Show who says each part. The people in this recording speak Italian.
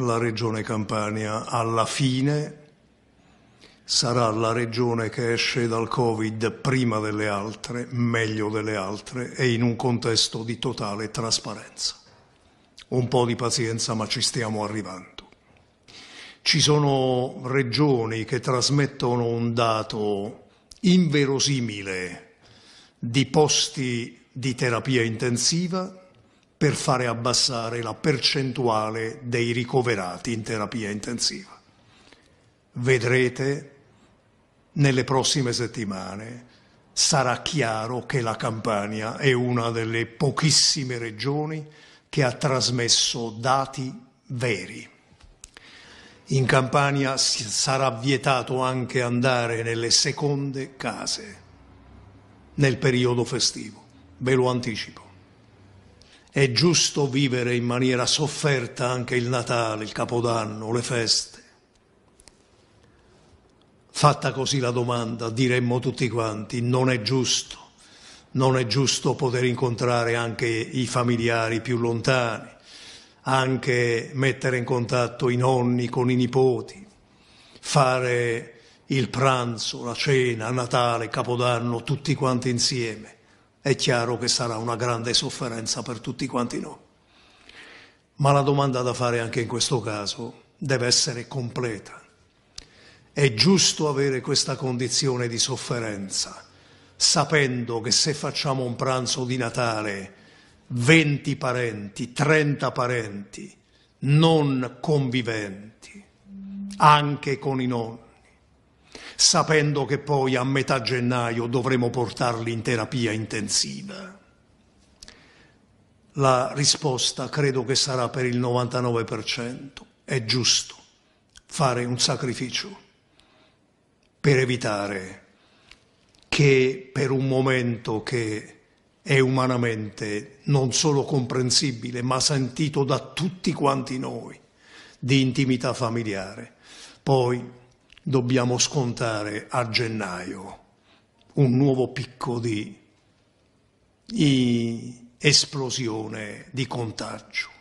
Speaker 1: la regione Campania alla fine sarà la regione che esce dal Covid prima delle altre, meglio delle altre e in un contesto di totale trasparenza. Un po' di pazienza ma ci stiamo arrivando. Ci sono regioni che trasmettono un dato inverosimile di posti di terapia intensiva per fare abbassare la percentuale dei ricoverati in terapia intensiva. Vedrete nelle prossime settimane sarà chiaro che la Campania è una delle pochissime regioni che ha trasmesso dati veri. In Campania sarà vietato anche andare nelle seconde case nel periodo festivo, ve lo anticipo. È giusto vivere in maniera sofferta anche il Natale, il Capodanno, le feste. Fatta così la domanda, diremmo tutti quanti, non è giusto. Non è giusto poter incontrare anche i familiari più lontani, anche mettere in contatto i nonni con i nipoti, fare il pranzo, la cena, Natale, Capodanno, tutti quanti insieme è chiaro che sarà una grande sofferenza per tutti quanti noi. Ma la domanda da fare anche in questo caso deve essere completa. È giusto avere questa condizione di sofferenza, sapendo che se facciamo un pranzo di Natale, 20 parenti, 30 parenti, non conviventi, anche con i nonni, sapendo che poi a metà gennaio dovremo portarli in terapia intensiva? La risposta credo che sarà per il 99%. È giusto fare un sacrificio per evitare che per un momento che è umanamente non solo comprensibile, ma sentito da tutti quanti noi, di intimità familiare. Poi dobbiamo scontare a gennaio un nuovo picco di esplosione di contagio.